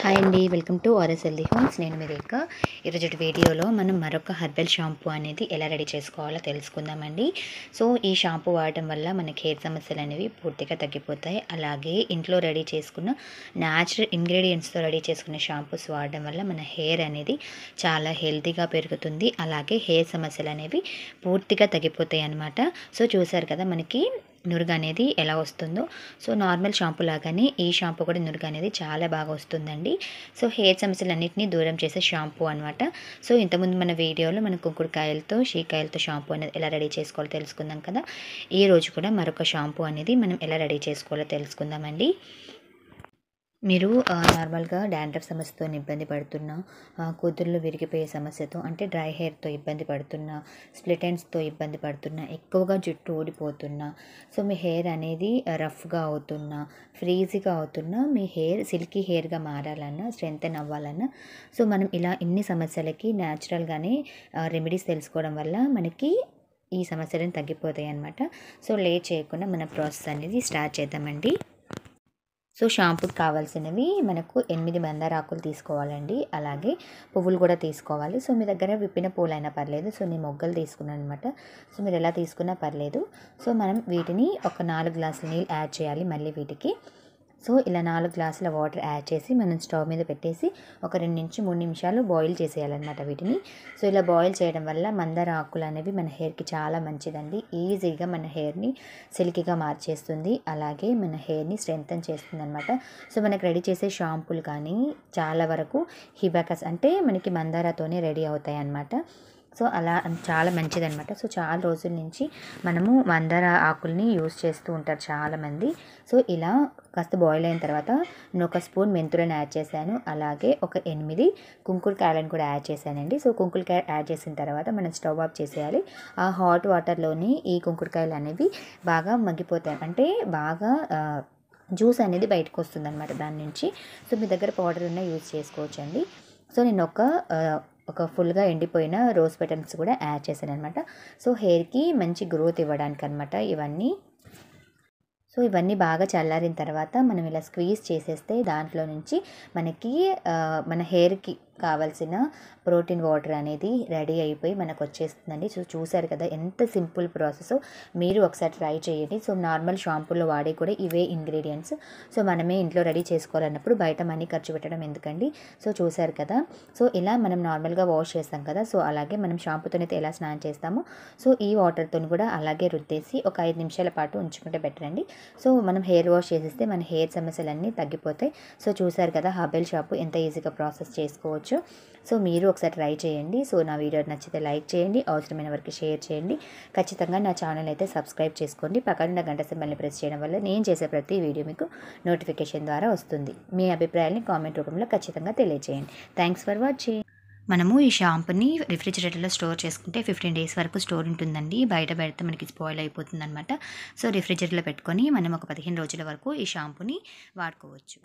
hi అండి welcome to RS ఎల్ది homes నేను మీ దగ్గర ఈరోజు వీడియోలో మనం మరొక హెర్బల్ షాంపూ అనేది ఎలా రెడీ చేసుకోవాలో తెలుసుకుందామండి సో ఈ షాంపూ వాడటం వల్ల మనకి హెయిర్ సమస్యలు అనేవి పూర్తిగా తగ్గిపోతాయి అలాగే ఇంట్లో రెడీ చేసుకున్న న్యాచురల్ ఇంగ్రీడియంట్స్తో రెడీ చేసుకున్న షాంపూస్ వాడడం వల్ల మన హెయిర్ అనేది చాలా హెల్తీగా పెరుగుతుంది అలాగే హెయిర్ సమస్యలు అనేవి పూర్తిగా తగ్గిపోతాయి అనమాట సో చూసారు కదా మనకి నురుగు అనేది ఎలా వస్తుందో సో నార్మల్ షాంపూ లాగానే ఈ షాంపూ కూడా నురుగు అనేది చాలా బాగా వస్తుందండి సో హెయిర్ సమస్యలన్నింటినీ దూరం చేసే షాంపూ అనమాట సో ఇంతకుముందు మన వీడియోలో మనం కుంకుడుకాయలతో షీకాయలతో షాంపూ అనేది ఎలా రెడీ చేసుకోవాలో తెలుసుకుందాం కదా ఈ రోజు కూడా మరొక షాంపూ అనేది మనం ఎలా రెడీ చేసుకోవాలో తెలుసుకుందామండి మీరు నార్మల్గా డాండ్రఫ్ సమస్యతో ఇబ్బంది పడుతున్న కూతుర్లు విరిగిపోయే సమస్యతో అంటే డ్రై హెయిర్తో ఇబ్బంది పడుతున్న స్ప్లిట్ ఎండ్స్తో ఇబ్బంది పడుతున్న ఎక్కువగా జుట్టు ఊడిపోతున్నా సో మీ హెయిర్ అనేది రఫ్గా అవుతున్నా ఫ్రీజీగా అవుతున్నా మీ హెయిర్ సిల్కీ హెయిర్గా మారాలన్నా స్ట్రెంగ్తన్ అవ్వాలన్నా సో మనం ఇలా ఇన్ని సమస్యలకి న్యాచురల్గానే రెమెడీస్ తెలుసుకోవడం వల్ల మనకి ఈ సమస్యలను తగ్గిపోతాయి అన్నమాట సో లేట్ చేయకుండా మన ప్రాసెస్ అనేది స్టార్ట్ చేద్దామండి సో షాంపూకి కావాల్సినవి మనకు ఎనిమిది మందార ఆకులు తీసుకోవాలండి అలాగే పువ్వులు కూడా తీసుకోవాలి సో మీ దగ్గర విప్పిన పూలైనా పర్లేదు సో నేను మొగ్గలు తీసుకున్నాను అనమాట సో మీరు ఎలా తీసుకున్నా పర్లేదు సో మనం వీటిని ఒక నాలుగు గ్లాసుల నీళ్ళు యాడ్ చేయాలి మళ్ళీ వీటికి సో ఇలా నాలుగు గ్లాసుల వాటర్ యాడ్ చేసి మనం స్టవ్ మీద పెట్టేసి ఒక రెండు నుంచి మూడు నిమిషాలు బాయిల్ చేసేయాలన్నమాట వీటిని సో ఇలా బాయిల్ చేయడం వల్ల మందార ఆకులు అనేవి మన హెయిర్కి చాలా మంచిదండి ఈజీగా మన హెయిర్ని సిల్కీగా మార్చేస్తుంది అలాగే మన హెయిర్ని స్ట్రెంగ్తన్ చేస్తుంది అనమాట సో మనకు రెడీ చేసే షాంపూలు కానీ చాలా వరకు హిబాకస్ అంటే మనకి మందారతోనే రెడీ అవుతాయి అన్నమాట సో అలా చాలా మంచిదనమాట సో చాలా రోజుల నుంచి మనము మందార ఆకుల్ని యూస్ చేస్తూ ఉంటారు చాలామంది సో ఇలా కాస్త బాయిల్ అయిన తర్వాత నేను ఒక స్పూన్ మెంతులను యాడ్ చేశాను అలాగే ఒక ఎనిమిది కుంకుడుకాయలను కూడా యాడ్ చేశానండి సో కాయ యాడ్ చేసిన తర్వాత మనం స్టవ్ ఆఫ్ చేసేయాలి ఆ హాట్ వాటర్లోని ఈ కుంకుడుకాయలు అనేవి బాగా మగ్గిపోతాయి అంటే బాగా జ్యూస్ అనేది బయటకు వస్తుంది అనమాట దాని నుంచి సో మీ దగ్గర పౌడర్ ఉన్న యూజ్ చేసుకోవచ్చండి సో నేను ఒక ఒక ఫుల్గా ఎండిపోయిన రోజ్ పెటమ్స్ కూడా యాడ్ చేశాను అనమాట సో హెయిర్కి మంచి గ్రోత్ ఇవ్వడానికి అనమాట ఇవన్నీ సో ఇవన్నీ బాగా చల్లారిన తర్వాత మనం ఇలా స్క్వీజ్ చేసేస్తే దాంట్లో నుంచి మనకి మన హెయిర్కి కావాల్సిన ప్రోటీన్ వాటర్ అనేది రెడీ అయిపోయి మనకు వచ్చేస్తుందండి సో చూసారు కదా ఎంత సింపుల్ ప్రాసెస్ మీరు ఒకసారి ట్రై చేయండి సో నార్మల్ షాంపూలో వాడే కూడా ఇవే ఇంగ్రీడియంట్స్ సో మనమే ఇంట్లో రెడీ చేసుకోవాలన్నప్పుడు బయట మనీ ఖర్చు పెట్టడం ఎందుకండి సో చూసారు కదా సో ఇలా మనం నార్మల్గా వాష్ చేస్తాం కదా సో అలాగే మనం షాంపూతోనైతే ఎలా స్నానం చేస్తామో సో ఈ వాటర్తో కూడా అలాగే రుద్దేసి ఒక ఐదు నిమిషాల పాటు ఉంచుకుంటే బెటర్ అండి సో మనం హెయిర్ వాష్ చేసేస్తే మన హెయిర్ సమస్యలన్నీ తగ్గిపోతాయి సో చూసారు కదా హబెల్ షాపు ఎంత ఈజీగా ప్రాసెస్ చేసుకోవచ్చు చేయొచ్చు సో మీరు ఒకసారి ట్రై చేయండి సో నా వీడియో నచ్చితే లైక్ చేయండి అవసరమైన వరకు షేర్ చేయండి ఖచ్చితంగా నా ఛానల్ అయితే సబ్స్క్రైబ్ చేసుకోండి పక్కనున్న గంట సింబల్ని ప్రెస్ చేయడం వల్ల నేను చేసే ప్రతి వీడియో మీకు నోటిఫికేషన్ ద్వారా వస్తుంది మీ అభిప్రాయాన్ని కామెంట్ రూపంలో ఖచ్చితంగా తెలియజేయండి థ్యాంక్స్ ఫర్ వాచింగ్ మనము ఈ షాంపుని రిఫ్రిజిరేటర్లో స్టోర్ చేసుకుంటే ఫిఫ్టీన్ డేస్ వరకు స్టోర్ ఉంటుందండి బయట పెడితే మనకి స్పాయిల్ అయిపోతుంది సో రిఫ్రిజిరేటర్లో పెట్టుకొని మనం ఒక పదిహేను రోజుల వరకు ఈ షాంపుని వాడుకోవచ్చు